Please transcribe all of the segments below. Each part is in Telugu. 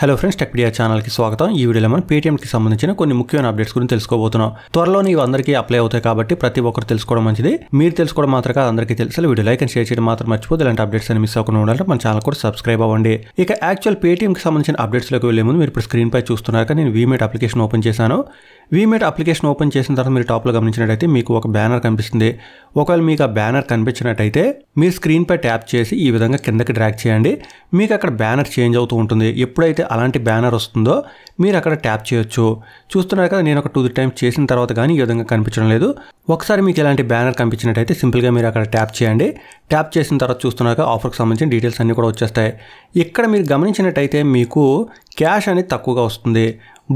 హలో ఫ్రెండ్స్ టెక్ మీడియా ఛానల్కి స్వాగతం ఈ వీడియోలో మనం పేటీఎంకి సంబంధించిన కొన్ని ముఖ్యమైన అప్డేట్స్ గురించి తెలుసుకోబోతున్నాం త్వరలోనే ఇవి అందరికీ అప్లై అవుతాయి కాబట్టి ప్రతి ఒక్కరు తెలుసుకోవడం మంచిది మీరు తెలుసుకోవడం మాత్రమే అందరికీ తెలుసు వీడియో లైక్ అండ్ షేర్ చేయడం మాత్రం మర్చిపోతే ఇలాంటి అప్డేట్స్ అని మిస్ అవ్వకుండా ఉండాలంటే మన ఛానల్ కూడా సబ్స్క్రైబ్ అవ్వండి ఇక యాక్చువల్ పేటీఎంకి సంబంధించిన అప్డేట్స్లోకి వెళ్ళే ముందు మీరు ఇప్పుడు స్క్రీన్ పై చూస్తున్నారు నేను వీమేట్ అప్లికేషన్ ఓపెన్ చేశాను వీమేట్ అప్లికేషన్ ఓపెన్ చేసిన తర్వాత మీరు టాప్లో గమనించినట్టయితే మీకు ఒక బ్యానర్ కనిపిస్తుంది ఒకవేళ మీకు ఆ బ్యానర్ కనిపించినట్టయితే మీరు స్క్రీన్పై ట్యాప్ చేసి ఈ విధంగా కిందకి డ్రాక్ చేయండి మీకు అక్కడ బ్యానర్ చేంజ్ అవుతూ ఉంటుంది ఎప్పుడైతే అలాంటి బ్యానర్ వస్తుందో మీరు అక్కడ ట్యాప్ చేయొచ్చు చూస్తున్నారు కదా నేను ఒక టూ టైమ్స్ చేసిన తర్వాత కానీ ఈ విధంగా కనిపించడం లేదు ఒకసారి మీకు ఇలాంటి బ్యానర్ కనిపించినట్టయితే సింపుల్గా మీరు అక్కడ ట్యాప్ చేయండి ట్యాప్ చేసిన తర్వాత చూస్తున్నాక ఆఫర్కి సంబంధించిన డీటెయిల్స్ అన్నీ కూడా వచ్చేస్తాయి ఇక్కడ మీరు గమనించినట్టయితే మీకు క్యాష్ అనేది తక్కువగా వస్తుంది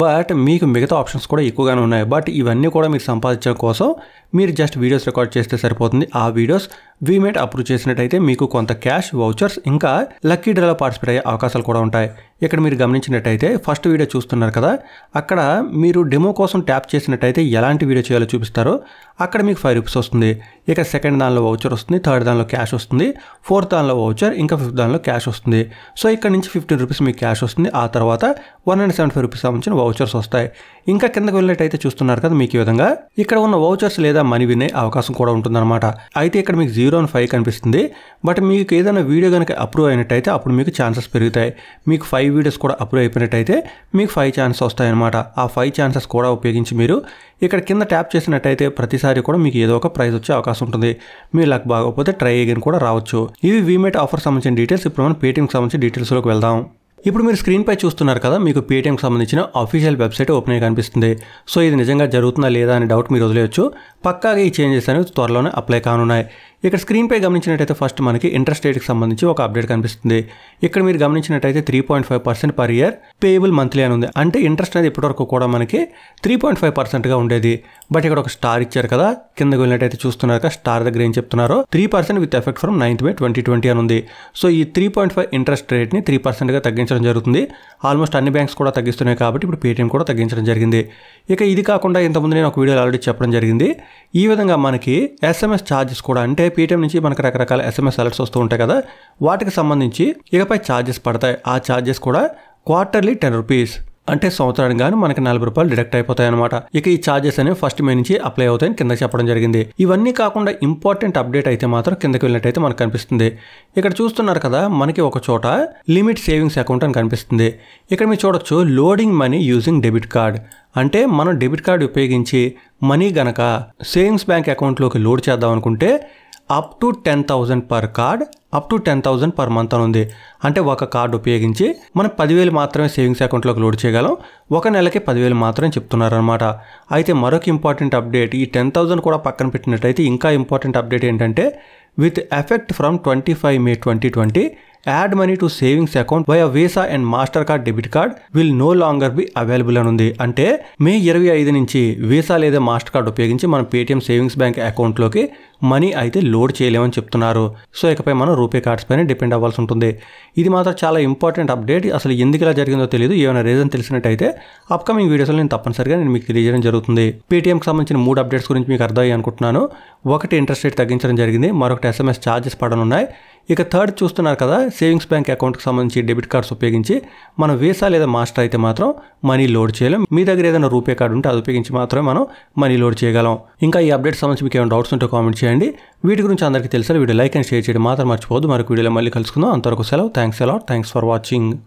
బట్ మీకు మిగతా ఆప్షన్స్ కూడా ఎక్కువగానే ఉన్నాయి బట్ ఇవన్నీ కూడా మీరు సంపాదించడం కోసం మీరు జస్ట్ వీడియోస్ రికార్డ్ చేస్తే సరిపోతుంది ఆ వీడియోస్ వీమేట్ అప్రూవ్ చేసినట్టయితే మీకు కొంత క్యాష్ వౌచర్స్ ఇంకా లక్కీ డ్రాలో పార్టిసిపేట్ అయ్యే అవకాశాలు కూడా ఉంటాయి ఇక్కడ మీరు గమనించినట్టయితే ఫస్ట్ వీడియో చూస్తున్నారు కదా అక్కడ మీరు డెమో కోసం ట్యాప్ చేసినట్టయితే ఎలాంటి వీడియో చేయాలో చూపిస్తారో అక్కడ మీకు ఫైవ్ రూపీస్ వస్తుంది ఇక సెకండ్ దానిలో వౌచర్ వస్తుంది థర్డ్ దానిలో క్యాష్ వస్తుంది ఫోర్త్ దానిలో వౌచర్ ఇంకా ఫిఫ్త్ దానిలో క్యాష్ వస్తుంది సో ఇక్కడ నుంచి ఫిఫ్టీన్ రూపీస్ మీకు క్యాష్ వస్తుంది ఆ తర్వాత one and seventy five rupees సంబంధించిన వౌచర్స్ వస్తాయి ఇంకా కిందకు వెళ్ళినట్టయితే చూస్తున్నారు కదా మీకు ఈ విధంగా ఇక్కడ ఉన్న వౌచర్స్ లేదా మనీ వినే అవకాశం కూడా ఉంటుందన్నమాట అయితే ఇక్కడ మీకు జీరో అండ్ ఫైవ్ కనిపిస్తుంది బట్ మీకు ఏదైనా వీడియో కనుక అప్రూవ్ అయినట్టయితే అప్పుడు మీకు ఛాన్సెస్ పెరుగుతాయి మీకు ఫైవ్ ఫైవ్ వీడియోస్ కూడా అప్లోడ్ అయిపోయినట్టయితే మీకు ఫైవ్ ఛాన్సెస్ వస్తాయన్నమాట ఆ ఫైవ్ ఛాన్సెస్ కూడా ఉపయోగించి మీరు ఇక్కడ కింద ట్యాప్ చేసినట్టయితే ప్రతిసారి కూడా మీకు ఏదో ఒక ప్రైజ్ వచ్చే అవకాశం ఉంటుంది మీ లక్ బాగోకపోతే ట్రై అగైన్ కూడా రావచ్చు ఇవి వీమేట్ ఆఫర్ సంబంధించిన డీటెయిల్స్ ఇప్పుడు మనం పేటీఎంకి సంబంధించిన డీటెయిల్స్లోకి వెళ్దాం ఇప్పుడు మీరు స్క్రీన్పై చూస్తున్నారు కదా మీకు పేటీఎంకి సంబంధించిన అఫీషియల్ వెబ్సైట్ ఓపెన్ అయ్యి కనిపిస్తుంది సో ఇది నిజంగా జరుగుతుందా లేదా అనే డౌట్ మీరు వదిలేయచ్చు పక్కాగా ఈ చేంజెస్ అనేవి త్వరలోనే అప్లై కానున్నాయి ఇక్కడ స్క్రీన్పై గమనించినట్టయితే ఫస్ట్ మనకి ఇంట్రెస్ట్ రేట్కి సంబంధించి ఒక అప్డేట్ కనిపిస్తుంది ఇక్కడ మీరు గమనించినట్టయితే three point five percent per year payable monthly అని ఉంది అంటే ఇంట్రెస్ట్ అనేది ఇప్పటివరకు కూడా మనకి త్రీ పాయింట్ ఫైవ్ పర్సెంట్గా ఉండేది బట్ ఇక్కడ ఒక స్టార్ ఇచ్చారు కదా కిందకి వెళ్ళినట్టయితే చూస్తున్నారు కదా స్టార్ దగ్గర ఏం చెప్తున్నారు three percent with effect from ninth May twenty twenty అని ఉంది సో ఈ త్రీ పాయింట్ ఫైవ్ ఇంట్రెస్ట్ రేట్ని త్రీ పర్సెంట్గా తగ్గించడం జరుగుతుంది ఆల్మోస్ట్ అన్ని బ్యాంక్స్ కూడా తగ్గిస్తున్నాయి కాబట్టి ఇప్పుడు పేటీఎం కూడా తగ్గించడం జరిగింది ఇక ఇది కాకుండా ఇంతకుముందు నేను ఒక వీడియోలో ఆల్రెడీ చెప్పడం జరిగింది ఈ విధంగా మనకి ఎస్ఎంఎస్ ఛార్జెస్ కూడా అంటే పేటీఎం నుంచి మనకు రకరకాల ఎస్ఎంఎస్ అలర్ట్స్ వస్తూ ఉంటాయి కదా వాటికి సంబంధించి ఇకపై ఛార్జెస్ పడతాయి ఆ ఛార్జెస్ కూడా క్వార్టర్లీ టెన్ రూపీస్ అంటే సంవత్సరానికి గాను మనకి నలభై రూపాయలు డిడక్ట్ అయిపోతాయి అనమాట ఇక ఈ ఛార్జెస్ అనేవి ఫస్ట్ మే నుంచి అప్లై అవుతాయని కింద చెప్పడం జరిగింది ఇవన్నీ కాకుండా ఇంపార్టెంట్ అప్డేట్ అయితే మాత్రం కిందకి వెళ్ళినట్టయితే మనకు కనిపిస్తుంది ఇక్కడ చూస్తున్నారు కదా మనకి ఒక చోట లిమిట్ సేవింగ్స్ అకౌంట్ అని కనిపిస్తుంది ఇక్కడ మీరు చూడొచ్చు loading money using debit card అంటే మనం డెబిట్ కార్డ్ ఉపయోగించి మనీ గనక సేవింగ్స్ బ్యాంక్ అకౌంట్లోకి లోడ్ చేద్దాం అనుకుంటే up to ten thousand per card up to ten thousand per month అని ఉంది అంటే ఒక కార్డు ఉపయోగించి మనం పదివేలు మాత్రమే సేవింగ్స్ అకౌంట్లోకి లోడ్ చేయగలం ఒక నెలకి పదివేలు మాత్రమే చెప్తున్నారనమాట అయితే మరొక ఇంపార్టెంట్ అప్డేట్ ఈ టెన్ థౌజండ్ కూడా పక్కన పెట్టినట్టయితే ఇంకా ఇంపార్టెంట్ అప్డేట్ ఏంటంటే with effect from twenty five May twenty twenty add money to savings account via Visa and Mastercard debit card will no longer be available అని ఉంది అంటే మే ఇరవై ఐదు నుంచి వీసా లేదా మాస్టర్ కార్డ్ ఉపయోగించి మనం పేటీఎం సేవింగ్స్ బ్యాంక్ అకౌంట్లోకి మనీ అయితే లోడ్ చేయలేమని చెప్తున్నారు సో ఇకపై మనం రూపే కార్డ్స్ పైన డిపెండ్ అవ్వాల్సి ఉంటుంది ఇది మాత్రం చాలా ఇంపార్టెంట్ అప్డేట్ అసలు ఎందుకు ఇలా జరిగిందో తెలియదు ఏమైనా రీజన్ తెలిసినట్టయితే అప్కమింగ్ వీడియోస్లో నేను తప్పనిసరిగా నేను మీకు తెలియజేయడం జరుగుతుంది పేటిఎంకి సంబంధించిన మూడు అప్డేట్స్ గురించి మీకు అర్థమయ్యి అనుకుంటున్నాను ఒకటి ఇంట్రెస్ట్ రేట్ తగ్గించడం జరిగింది మరొకటి ఎస్ఎంఎస్ ఛార్జెస్ పడనున్నాయి ఇక థర్డ్ చూస్తున్నారు కదా సేవింగ్స్ బ్యాంక్ అకౌంట్కి సంబంధించి డెబిట్ కార్డ్స్ ఉపయోగించి మనం వీసా లేదా మాస్టర్ అయితే మాత్రం మనీ లోడ్ చేయలేం మీ దగ్గర ఏదైనా రూపే కార్డు ఉంటే అది ఉపయోగించి మాత్రమే మనం మనీ లోడ్ చేయగలం ఇంకా ఈ అప్డేట్ సంబంధించి మీకు ఏమైనా డౌట్స్ ఉంటే కామెంట్ చేయండి వీటి గురించి అందరికీ తెలుసా వీడియో లైక్ అండ్ షేర్ చేయడం మాత్రం మర్చిపోదు మరొక వీడియోలో మళ్ళీ కలుసుకుందాం అంతవరకు సెలవు థ్యాంక్స్ ఎలా థ్యాంక్స్ ఫర్ వాచింగ్